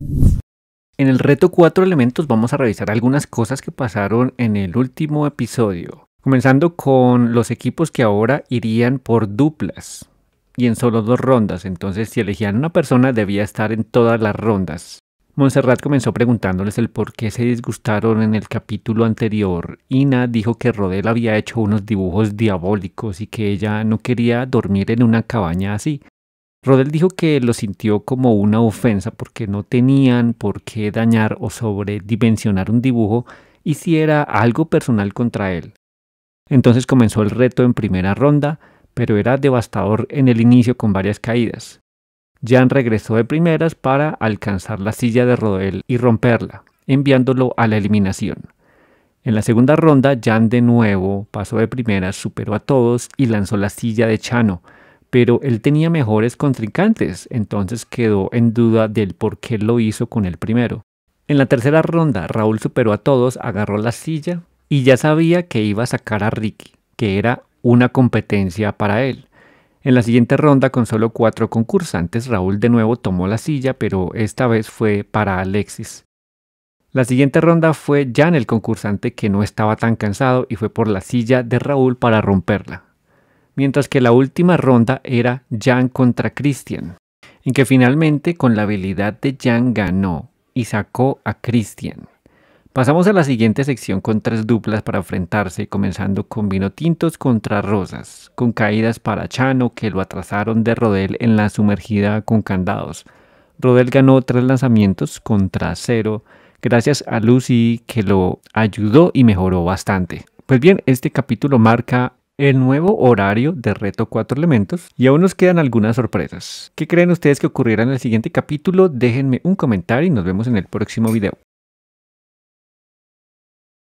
En el reto 4 elementos vamos a revisar algunas cosas que pasaron en el último episodio, comenzando con los equipos que ahora irían por duplas y en solo dos rondas, entonces si elegían una persona debía estar en todas las rondas. Montserrat comenzó preguntándoles el por qué se disgustaron en el capítulo anterior. Ina dijo que Rodel había hecho unos dibujos diabólicos y que ella no quería dormir en una cabaña así. Rodel dijo que lo sintió como una ofensa porque no tenían por qué dañar o sobredimensionar un dibujo y si era algo personal contra él. Entonces comenzó el reto en primera ronda, pero era devastador en el inicio con varias caídas. Jan regresó de primeras para alcanzar la silla de Rodel y romperla, enviándolo a la eliminación. En la segunda ronda, Jan de nuevo pasó de primeras, superó a todos y lanzó la silla de Chano, pero él tenía mejores contrincantes, entonces quedó en duda del por qué lo hizo con el primero. En la tercera ronda, Raúl superó a todos, agarró la silla y ya sabía que iba a sacar a Ricky, que era una competencia para él. En la siguiente ronda, con solo cuatro concursantes, Raúl de nuevo tomó la silla, pero esta vez fue para Alexis. La siguiente ronda fue Jan el concursante que no estaba tan cansado y fue por la silla de Raúl para romperla mientras que la última ronda era Jan contra Christian, en que finalmente con la habilidad de Jan ganó y sacó a Christian. Pasamos a la siguiente sección con tres duplas para enfrentarse, comenzando con vino tintos contra rosas, con caídas para Chano que lo atrasaron de Rodel en la sumergida con candados. Rodel ganó tres lanzamientos contra cero, gracias a Lucy que lo ayudó y mejoró bastante. Pues bien, este capítulo marca el nuevo horario de Reto 4 Elementos y aún nos quedan algunas sorpresas. ¿Qué creen ustedes que ocurrirá en el siguiente capítulo? Déjenme un comentario y nos vemos en el próximo video.